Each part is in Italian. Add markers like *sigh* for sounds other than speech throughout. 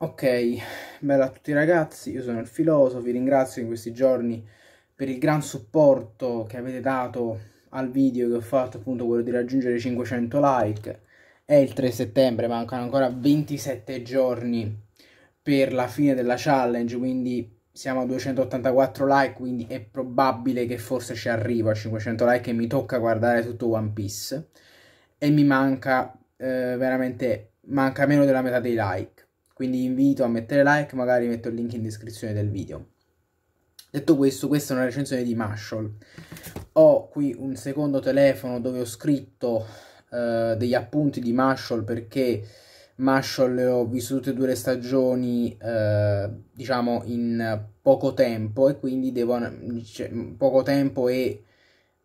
Ok, bella a tutti ragazzi, io sono il filosofo, vi ringrazio in questi giorni per il gran supporto che avete dato al video che ho fatto appunto quello di raggiungere 500 like. È il 3 settembre, mancano ancora 27 giorni per la fine della challenge, quindi siamo a 284 like, quindi è probabile che forse ci arrivo a 500 like e mi tocca guardare tutto One Piece. E mi manca eh, veramente, manca meno della metà dei like quindi invito a mettere like, magari metto il link in descrizione del video. Detto questo, questa è una recensione di Marshall. Ho qui un secondo telefono dove ho scritto eh, degli appunti di Marshall perché Marshall ho visto tutte e due le stagioni, eh, diciamo, in poco tempo e quindi devo... Cioè, poco tempo e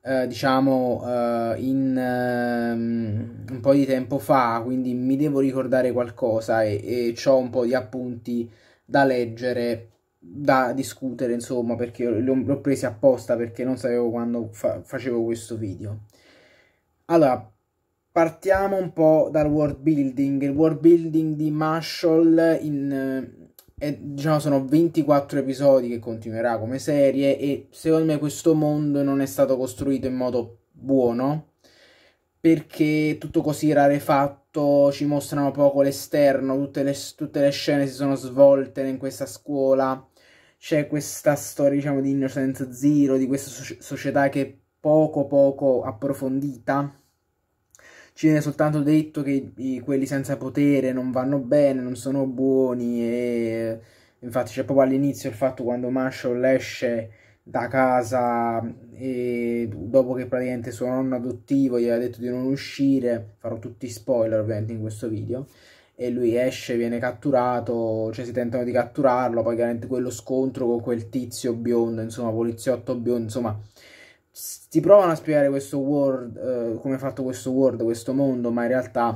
eh, diciamo eh, in um, un po' di tempo fa, quindi mi devo ricordare qualcosa e, e ho un po' di appunti da leggere, da discutere, insomma, perché l'ho presi apposta perché non sapevo quando fa facevo questo video. Allora, partiamo un po' dal world building. Il world building di Marshall in e, diciamo sono 24 episodi che continuerà come serie e secondo me questo mondo non è stato costruito in modo buono perché tutto così rarefatto, ci mostrano poco l'esterno, tutte le, tutte le scene si sono svolte in questa scuola, c'è questa storia diciamo di innocenza Zero, di questa so società che è poco poco approfondita ci viene soltanto detto che i, quelli senza potere non vanno bene, non sono buoni e infatti c'è proprio all'inizio il fatto quando Marshall esce da casa e dopo che praticamente suo nonno adottivo gli aveva detto di non uscire, farò tutti spoiler ovviamente in questo video, e lui esce, viene catturato, cioè si tentano di catturarlo, poi chiaramente quello scontro con quel tizio biondo, insomma poliziotto biondo, insomma ti provano a spiegare questo world, eh, come è fatto questo world, questo mondo, ma in realtà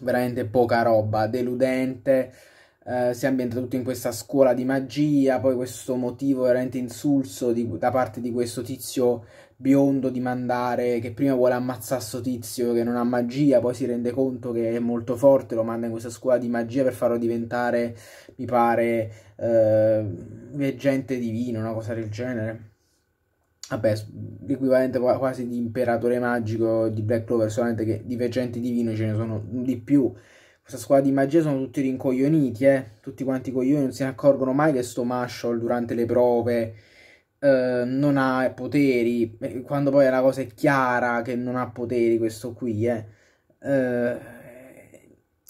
veramente poca roba, deludente. Eh, si ambienta tutto in questa scuola di magia, poi questo motivo veramente insulso di, da parte di questo tizio biondo di mandare che prima vuole ammazzare questo tizio che non ha magia, poi si rende conto che è molto forte, lo manda in questa scuola di magia per farlo diventare, mi pare, eh, veggente divino, una cosa del genere vabbè, l'equivalente quasi di imperatore magico di Black Clover, solamente che di veggenti divino ce ne sono di più. Questa squadra di magia sono tutti rincoglioniti, eh? tutti quanti coglioni, non si accorgono mai che sto Mashall durante le prove eh, non ha poteri, quando poi la cosa è chiara che non ha poteri questo qui, eh. eh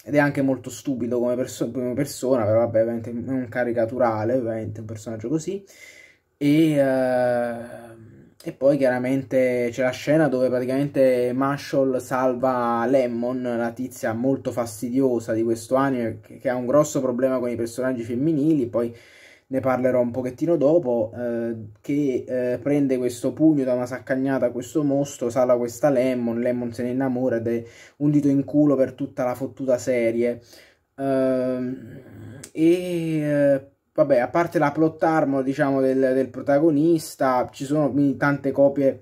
ed è anche molto stupido come, perso come persona, però vabbè, ovviamente è un caricaturale, ovviamente un personaggio così. E, uh, e, poi chiaramente c'è la scena dove praticamente Marshall salva Lemon, la tizia molto fastidiosa di questo anime che, che ha un grosso problema con i personaggi femminili, poi ne parlerò un pochettino dopo, eh, che eh, prende questo pugno da una saccagnata a questo mostro, salva questa Lemon, Lemon se ne innamora ed è un dito in culo per tutta la fottuta serie. Ehm, eh, e vabbè, a parte la plot armor, diciamo, del, del protagonista, ci sono quindi tante copie,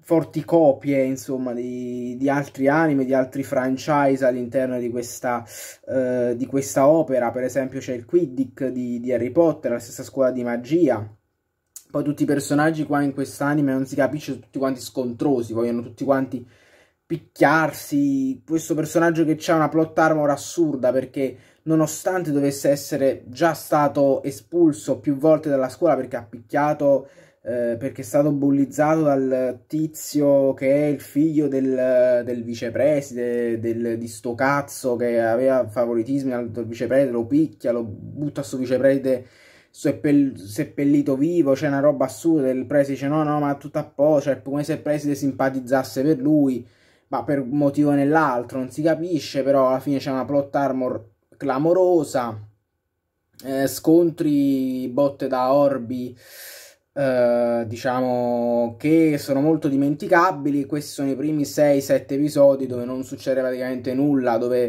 forti copie, insomma, di, di altri anime, di altri franchise all'interno di, eh, di questa, opera. Per esempio c'è il Quiddick di, di Harry Potter, la stessa scuola di magia. Poi tutti i personaggi qua in quest'anime non si capisce sono tutti quanti scontrosi, vogliono tutti quanti picchiarsi, questo personaggio che ha una plot armor assurda perché nonostante dovesse essere già stato espulso più volte dalla scuola perché ha picchiato, eh, perché è stato bullizzato dal tizio che è il figlio del, del vicepreside, del, di sto cazzo che aveva favoritismi al, al vicepreside, lo picchia, lo butta su vicepreside seppell seppellito vivo, c'è una roba assurda, il preside dice no no ma tutto a posto, cioè come se il preside simpatizzasse per lui, ma per un motivo o nell'altro non si capisce, però alla fine c'è una plot armor clamorosa, eh, scontri botte da Orbi, eh, diciamo che sono molto dimenticabili. Questi sono i primi 6-7 episodi dove non succede praticamente nulla, dove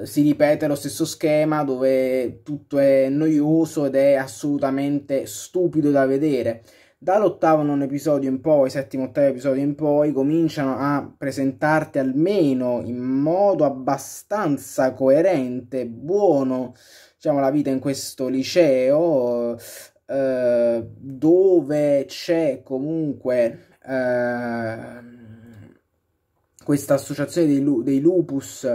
eh, si ripete lo stesso schema, dove tutto è noioso ed è assolutamente stupido da vedere dall'ottavo non episodio in poi, settimo ottavo episodio in poi, cominciano a presentarti almeno in modo abbastanza coerente, buono, diciamo, la vita in questo liceo, eh, dove c'è comunque... Eh, questa associazione dei, dei lupus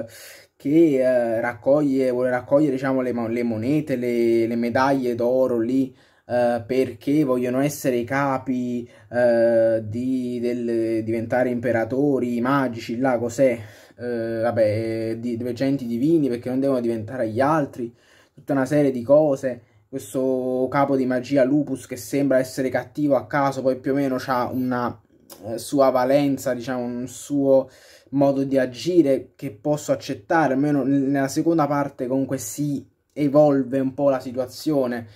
che eh, raccoglie, vuole raccogliere diciamo, le, le monete, le, le medaglie d'oro lì eh, perché vogliono essere i capi eh, di del, diventare imperatori, magici, là cos'è, eh, vabbè, di, regenti divini perché non devono diventare gli altri, tutta una serie di cose. Questo capo di magia Lupus che sembra essere cattivo a caso, poi più o meno ha una eh, sua valenza, diciamo, un suo modo di agire che posso accettare, almeno nella seconda parte comunque si evolve un po' la situazione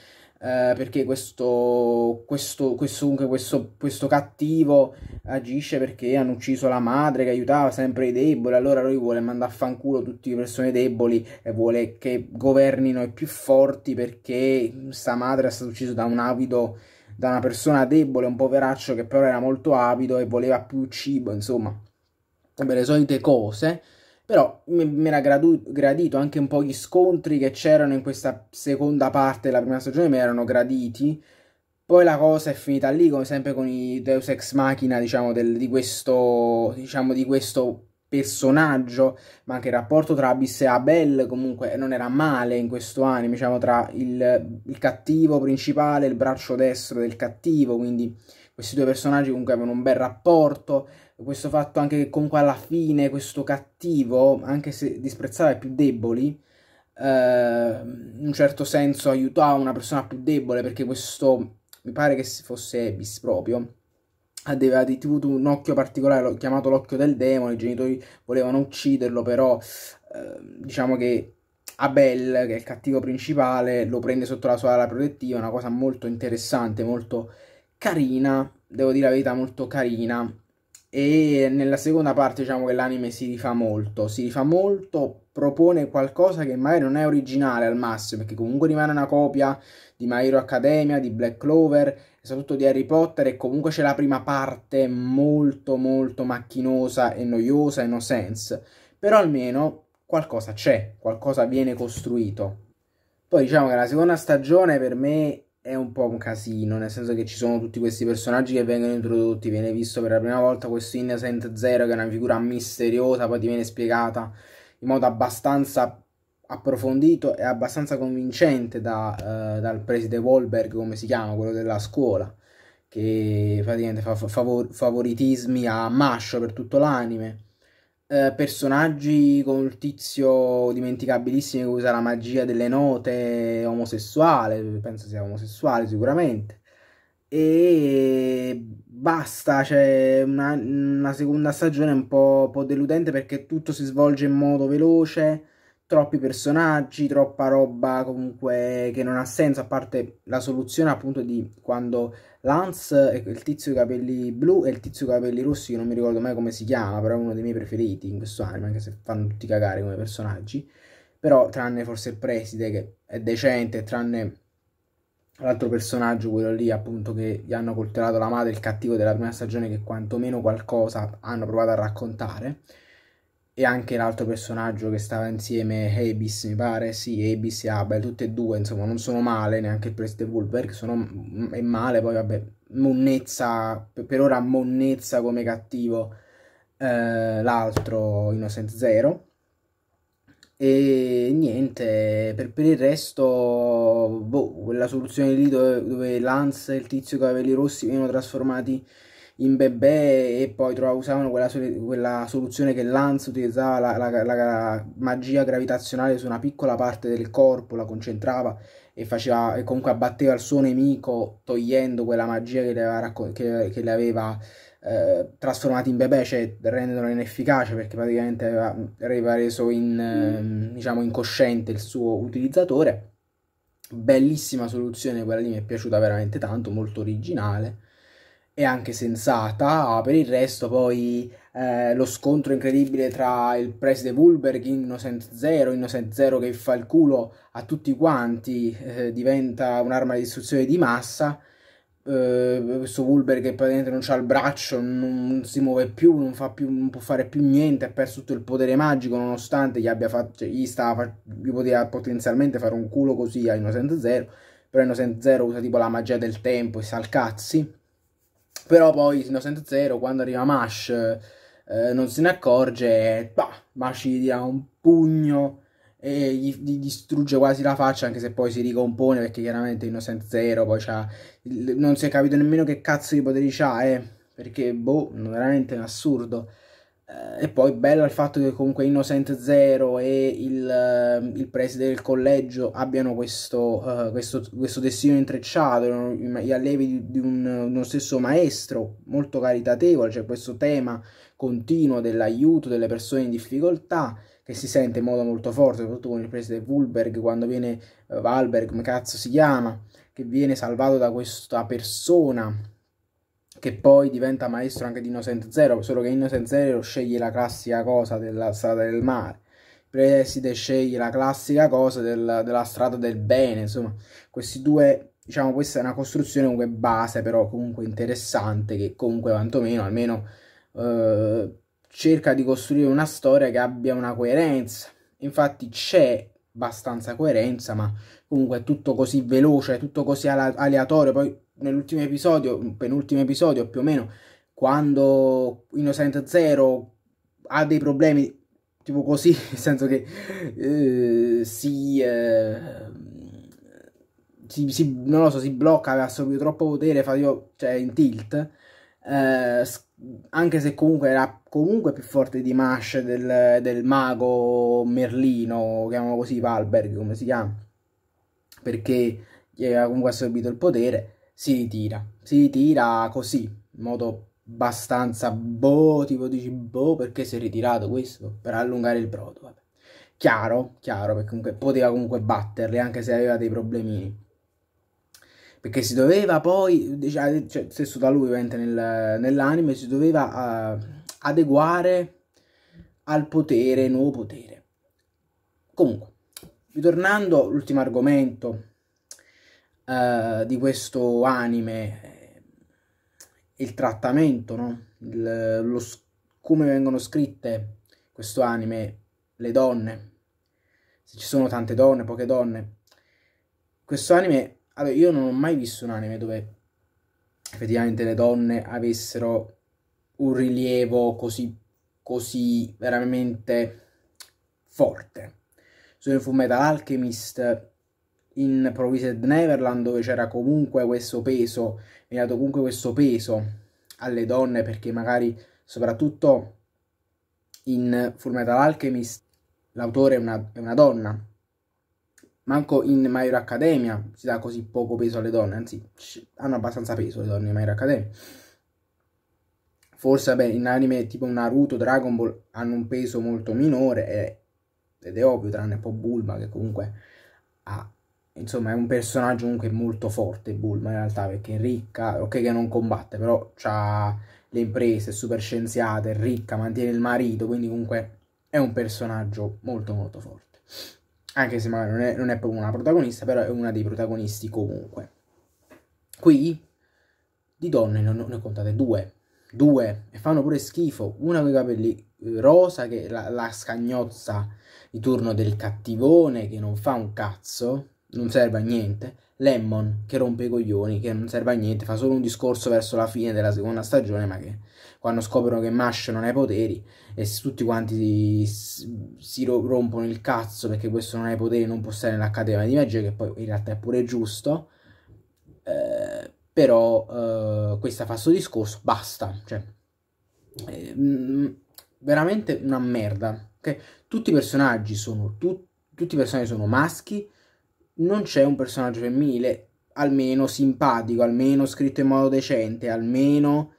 eh, perché questo, questo, questo, questo, cattivo agisce perché hanno ucciso la madre che aiutava sempre i deboli, allora lui vuole mandare a fanculo tutte le persone deboli e vuole che governino i più forti perché sta madre è stata uccisa da un avido da una persona debole, un poveraccio che però era molto avido e voleva più cibo, insomma, per le solite cose. Però mi era gradu- gradito anche un po' gli scontri che c'erano in questa seconda parte della prima stagione, mi erano graditi. Poi la cosa è finita lì, come sempre con i Deus Ex Machina, diciamo, del, di, questo, diciamo di questo personaggio, ma anche il rapporto tra Abyss e Abel comunque non era male in questo anime, diciamo tra il, il, cattivo principale e il braccio destro del cattivo, quindi questi due personaggi comunque avevano un bel rapporto, questo fatto anche che comunque alla fine questo cattivo, anche se disprezzava i più deboli, eh, in un certo senso aiutava una persona più debole perché questo, mi pare che fosse bis proprio, aveva avuto un occhio particolare l'ho chiamato l'occhio del demone, i genitori volevano ucciderlo, però eh, diciamo che Abel, che è il cattivo principale, lo prende sotto la sua ala protettiva, una cosa molto interessante, molto carina, devo dire la verità, molto carina e nella seconda parte diciamo che l'anime si rifà molto, si rifà molto, propone qualcosa che magari non è originale al massimo, perché comunque rimane una copia di My Hero Academia, di Black Clover, soprattutto di Harry Potter e comunque c'è la prima parte molto molto macchinosa e noiosa e no sense, però almeno qualcosa c'è, qualcosa viene costruito. Poi diciamo che la seconda stagione per me è un po' un casino, nel senso che ci sono tutti questi personaggi che vengono introdotti, viene visto per la prima volta questo Innocent Zero che è una figura misteriosa, poi ti viene spiegata in modo abbastanza approfondito e abbastanza convincente da, eh, dal preside Wahlberg, come si chiama, quello della scuola, che praticamente fa favor- favoritismi a Mascio per tutto l'anime eh, personaggi con il tizio dimenticabilissimo che usa la magia delle note omosessuale, penso sia omosessuale sicuramente. E basta, c'è cioè una, una, seconda stagione un po', po' deludente perché tutto si svolge in modo veloce troppi personaggi, troppa roba comunque che non ha senso, a parte la soluzione appunto di quando Lance e il tizio con i capelli blu e il tizio con i capelli rossi, che non mi ricordo mai come si chiama, però è uno dei miei preferiti in questo anime, anche se fanno tutti cagare come personaggi, però tranne forse il preside che è decente, tranne l'altro personaggio, quello lì appunto che gli hanno coltellato la madre, il cattivo della prima stagione che quantomeno qualcosa hanno provato a raccontare, e anche l'altro personaggio che stava insieme, Abis mi pare, sì, Abis e ah, Abel, tutte e due, insomma, non sono male, neanche il Preste Wolberg, sono, mm, è male, poi vabbè, monnezza, per ora monnezza come cattivo eh, l'altro Innocent Zero, e niente, per, per il resto, boh, quella soluzione lì dove, dove Lance e il tizio con i capelli rossi vengono trasformati in bebè e poi trovavano, usavano quella, quella, soluzione che Lance utilizzava, la, la, la, magia gravitazionale su una piccola parte del corpo, la concentrava e, faceva, e comunque abbatteva il suo nemico togliendo quella magia che le aveva, raccon- che, che le aveva eh, trasformato in bebè, cioè rendendolo inefficace perché praticamente aveva, aveva reso in, eh, diciamo, incosciente il suo utilizzatore. Bellissima soluzione quella lì, mi è piaciuta veramente tanto, molto originale è anche sensata, ah, per il resto poi eh, lo scontro incredibile tra il preside Vulberg, Innocent Zero, Innocent Zero che fa il culo a tutti quanti, eh, diventa un'arma di distruzione di massa, eh, questo Vulberg che praticamente non ha il braccio, non si muove più non, più, non, può fare più niente, ha perso tutto il potere magico nonostante gli abbia fatto, cioè, gli, stava, gli poteva potenzialmente fare un culo così a Innocent Zero, però Innocent Zero usa tipo la magia del tempo e sa il cazzi però poi Innocent Zero, quando arriva Mash, eh, non se ne accorge e bah, Mash gli dà un pugno e gli, gli, distrugge quasi la faccia, anche se poi si ricompone perché chiaramente Innocent Zero poi c'ha... non si è capito nemmeno che cazzo di poteri c'ha, eh, perché boh, veramente un assurdo. Eh, e poi bello il fatto che comunque Innocent Zero e il, eh, il preside del collegio abbiano questo, uh, questo, questo destino intrecciato, gli allevi di, di un, uno stesso maestro, molto caritatevole, c'è cioè questo tema continuo dell'aiuto delle persone in difficoltà che si sente in modo molto forte, soprattutto con il preside Wulberg, quando viene uh, Valberg, come cazzo si chiama, che viene salvato da questa persona che poi diventa maestro anche di Innocent Zero, solo che Innocent Zero sceglie la classica cosa della strada del mare, Preside sceglie la classica cosa del, della strada del bene, insomma, questi due, diciamo, questa è una costruzione comunque base, però comunque interessante, che comunque quantomeno, almeno, eh, cerca di costruire una storia che abbia una coerenza, infatti c'è abbastanza coerenza, ma comunque è tutto così veloce, è tutto così aleatorio, poi nell'ultimo episodio, penultimo episodio più o meno, quando Innocent Zero ha dei problemi tipo così, *laughs* nel senso che eh, si, eh, si, si, non lo so, si blocca, ha assorbito troppo potere, fa io, cioè in tilt, eh, anche se comunque era comunque più forte di Mash del, del mago Merlino, chiamiamolo così Valberg, come si chiama, perché gli aveva comunque assorbito il potere, si ritira. Si ritira così, in modo abbastanza boh, tipo dici boh perché si è ritirato questo, per allungare il brodo. Vabbè. Chiaro, chiaro, perché comunque poteva comunque batterli anche se aveva dei problemini. Perché si doveva poi, cioè, stesso da lui ovviamente nel, nell'anime, si doveva uh, adeguare al potere, nuovo potere. Comunque, ritornando all'ultimo argomento uh, di questo anime, eh, il trattamento, no? il, lo, come vengono scritte questo anime, le donne, se ci sono tante donne, poche donne. Questo anime, allora, io non ho mai visto un anime dove effettivamente le donne avessero un rilievo così, così veramente forte. Su Fullmetal Alchemist in Provised Neverland dove c'era comunque questo peso, mi viene dato comunque questo peso alle donne perché magari soprattutto in Fullmetal Alchemist l'autore è una, è una donna. Manco in My Hero Academia si dà così poco peso alle donne, anzi hanno abbastanza peso le donne in My Hero Academia. Forse beh, in anime tipo Naruto, Dragon Ball hanno un peso molto minore eh, ed è ovvio, tranne un po' Bulma che comunque ha insomma è un personaggio comunque molto forte Bulma in realtà perché è ricca, ok che non combatte però ha le imprese, è super scienziata, è ricca, mantiene il marito quindi comunque è un personaggio molto molto forte anche se magari non è, non è proprio una protagonista però è una dei protagonisti comunque qui di donne ne, ne contate due due e fanno pure schifo una con i capelli eh, rosa che è la, la scagnozza di turno del cattivone che non fa un cazzo non serve a niente. Lemmon che rompe i coglioni, che non serve a niente, fa solo un discorso verso la fine della seconda stagione, ma che quando scoprono che Mash non ha i poteri e tutti quanti si, si rompono il cazzo perché questo non ha i poteri, non può stare nell'Accademia di Magia, che poi in realtà è pure giusto, eh, però eh, questa fa questo discorso, basta, cioè, eh, mm, veramente una merda. Okay? Tutti i personaggi sono, tu, tutti i personaggi sono maschi, non c'è un personaggio femminile almeno simpatico, almeno scritto in modo decente, almeno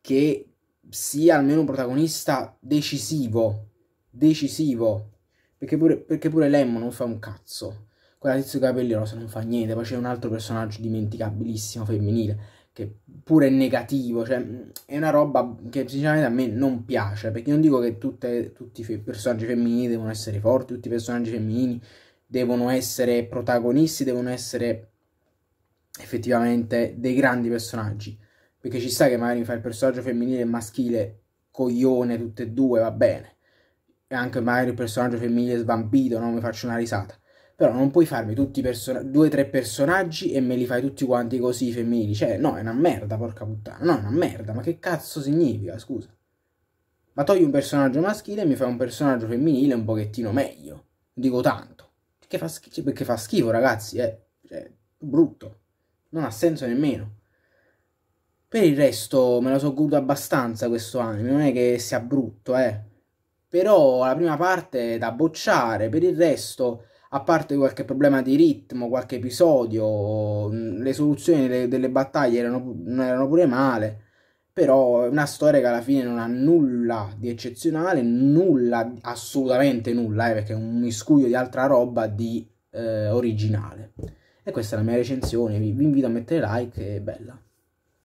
che sia almeno un protagonista decisivo, decisivo, perché pure, perché pure Lemmo non fa un cazzo, quella tizio capelli rosa non fa niente, poi c'è un altro personaggio dimenticabilissimo femminile, che pure è negativo, cioè è una roba che sinceramente a me non piace, perché non dico che tutte, tutti i personaggi femminili devono essere forti, tutti i personaggi femminili devono essere protagonisti, devono essere effettivamente dei grandi personaggi. Perché ci sta che magari fa il personaggio femminile e maschile, coglione, tutte e due, va bene. E anche magari il personaggio femminile svampito, no? Mi faccio una risata. Però non puoi farmi tutti i person- due o tre personaggi e me li fai tutti quanti così femminili. Cioè, no, è una merda, porca puttana. No, è una merda. Ma che cazzo significa, scusa? Ma togli un personaggio maschile e mi fai un personaggio femminile un pochettino meglio. Dico tanto che fa, schi- cioè, che fa schifo, ragazzi, eh. è, cioè, è brutto, non ha senso nemmeno. Per il resto me lo so goduto abbastanza questo anime, non è che sia brutto, eh. Però la prima parte è da bocciare, per il resto, a parte qualche problema di ritmo, qualche episodio, le soluzioni delle, delle battaglie erano, erano pure male però è una storia che alla fine non ha nulla di eccezionale, nulla, assolutamente nulla, eh, perché è un miscuglio di altra roba di eh, originale. E questa è la mia recensione, vi, vi invito a mettere like, è bella.